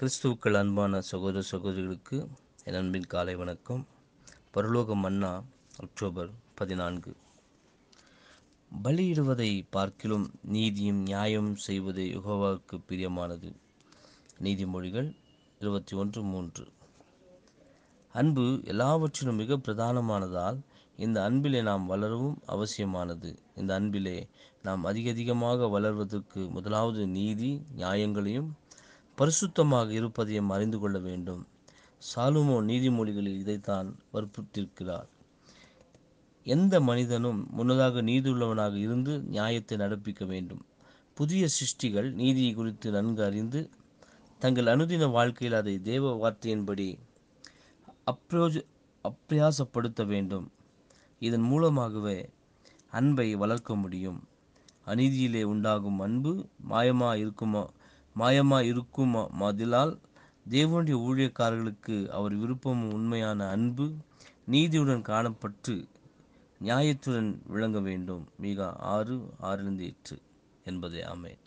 கிறிஸ்துவுக்கள் அன்பான சகோதர சகோதரிகளுக்கு என் அன்பின் காலை வணக்கம் பரலோக மன்னா அக்டோபர் பதினான்கு பலியிடுவதை பார்க்கிலும் நீதியும் நியாயம் செய்வது யுகவாவுக்கு பிரியமானது நீதிமொழிகள் இருபத்தி ஒன்று மூன்று அன்பு எல்லாவற்றிலும் மிக பிரதானமானதால் இந்த அன்பிலே நாம் வளரவும் அவசியமானது இந்த அன்பிலே நாம் அதிக அதிகமாக வளர்வதற்கு முதலாவது நீதி நியாயங்களையும் பரிசுத்தமாக இருப்பதையும் அறிந்து கொள்ள வேண்டும் சாலுமோ நீதிமொழிகளில் இதைத்தான் வற்புறுத்திருக்கிறார் எந்த மனிதனும் முன்னதாக நீதியுள்ளவனாக இருந்து நியாயத்தை நடப்பிக்க வேண்டும் புதிய சிருஷ்டிகள் நீதியை குறித்து நன்கு அறிந்து தங்கள் அனுதின வாழ்க்கையில் அதை தேவ வார்த்தையின்படி அப்ரோஜ் அப்பியாசப்படுத்த வேண்டும் இதன் மூலமாகவே அன்பை வளர்க்க முடியும் அநீதியிலே உண்டாகும் அன்பு மாயமாக இருக்குமா மாயமாக இருக்கும் மதிலால் தேவனுடைய ஊழியக்காரர்களுக்கு அவர் விருப்பம் உண்மையான அன்பு நீதியுடன் காணப்பட்டு நியாயத்துடன் விளங்க வேண்டும் மிக ஆறு ஆறிலிருந்து எட்டு என்பதே அமேன்